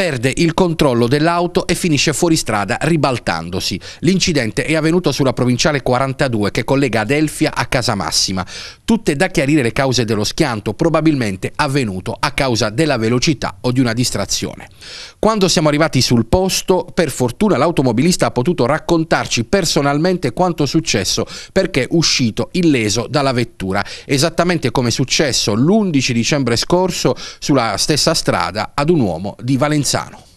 perde il controllo dell'auto e finisce fuori strada ribaltandosi. L'incidente è avvenuto sulla provinciale 42 che collega Adelfia a Casamassima. Tutte da chiarire le cause dello schianto, probabilmente avvenuto a causa della velocità o di una distrazione. Quando siamo arrivati sul posto, per fortuna l'automobilista ha potuto raccontarci personalmente quanto successo perché uscito illeso dalla vettura, esattamente come è successo l'11 dicembre scorso sulla stessa strada ad un uomo di Valenzuela. Bolzano.